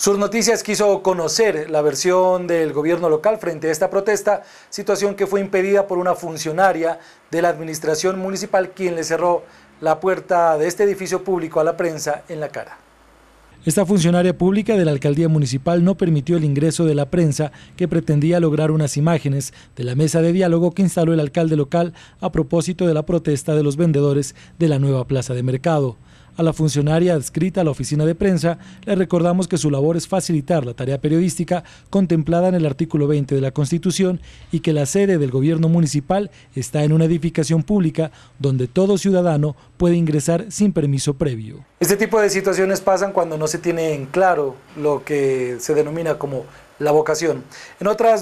Sur Noticias quiso conocer la versión del gobierno local frente a esta protesta, situación que fue impedida por una funcionaria de la administración municipal quien le cerró la puerta de este edificio público a la prensa en la cara. Esta funcionaria pública de la alcaldía municipal no permitió el ingreso de la prensa que pretendía lograr unas imágenes de la mesa de diálogo que instaló el alcalde local a propósito de la protesta de los vendedores de la nueva plaza de mercado. A la funcionaria adscrita a la oficina de prensa le recordamos que su labor es facilitar la tarea periodística contemplada en el artículo 20 de la Constitución y que la sede del gobierno municipal está en una edificación pública donde todo ciudadano puede ingresar sin permiso previo. Este tipo de situaciones pasan cuando no se tiene en claro lo que se denomina como la vocación. En otras